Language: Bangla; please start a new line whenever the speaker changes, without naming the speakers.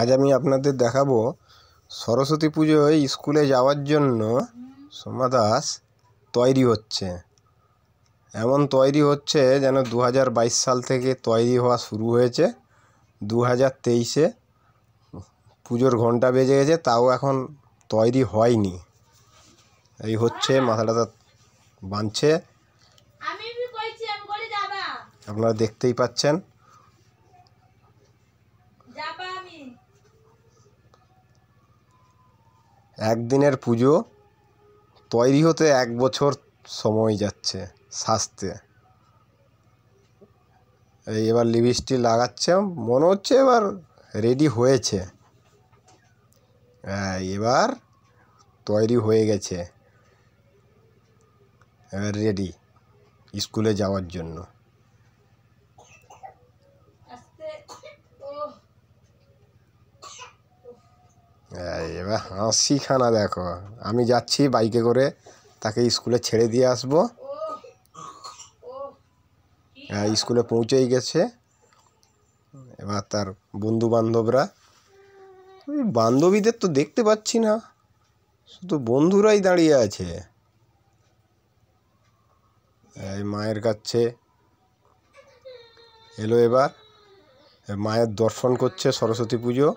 আজ আমি আপনাদের দেখাবো সরস্বতী পুজোয় স্কুলে যাওয়ার জন্য সোমা দাস তৈরি হচ্ছে এমন তৈরি হচ্ছে যেন দু সাল থেকে তৈরি হওয়া শুরু হয়েছে দু হাজার তেইশে পুজোর ঘন্টা বেজে গেছে তাও এখন তৈরি হয়নি এই হচ্ছে মাথাটা বাঁধছে আপনারা দেখতেই পাচ্ছেন একদিনের পুজো তৈরি হতে এক বছর সময় যাচ্ছে সাজতে এই এবার লিপস্টিক লাগাচ্ছে মনে হচ্ছে এবার রেডি হয়েছে এবার তৈরি হয়ে গেছে এবার রেডি স্কুলে যাওয়ার জন্য এবার দেখো আমি যাচ্ছি বাইকে করে তাকে স্কুলে ছেড়ে দিয়ে আসবো স্কুলে পৌঁছেই গেছে এবার তার বন্ধু বান্ধবরা ওই বান্ধবীদের তো দেখতে পাচ্ছি না শুধু বন্ধুরাই দাঁড়িয়ে আছে এই মায়ের কাছে এলো এবার মায়ের দর্শন করছে সরস্বতী পুজো